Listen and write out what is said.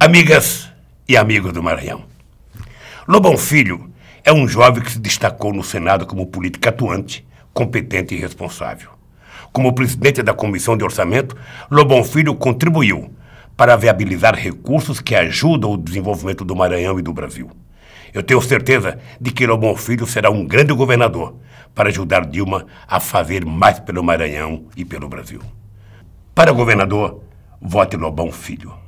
Amigas e amigos do Maranhão, Lobão Filho é um jovem que se destacou no Senado como político atuante, competente e responsável. Como presidente da Comissão de Orçamento, Lobão Filho contribuiu para viabilizar recursos que ajudam o desenvolvimento do Maranhão e do Brasil. Eu tenho certeza de que Lobão Filho será um grande governador para ajudar Dilma a fazer mais pelo Maranhão e pelo Brasil. Para governador, vote Lobão Filho.